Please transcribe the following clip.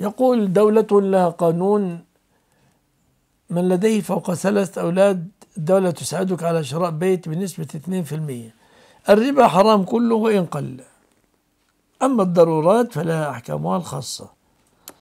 يقول دولة لها قانون من لديه فوق ثلاثة أولاد الدولة تساعدك على شراء بيت بنسبة 2% الربا حرام كله وإن قل أما الضرورات فلها أحكامها الخاصة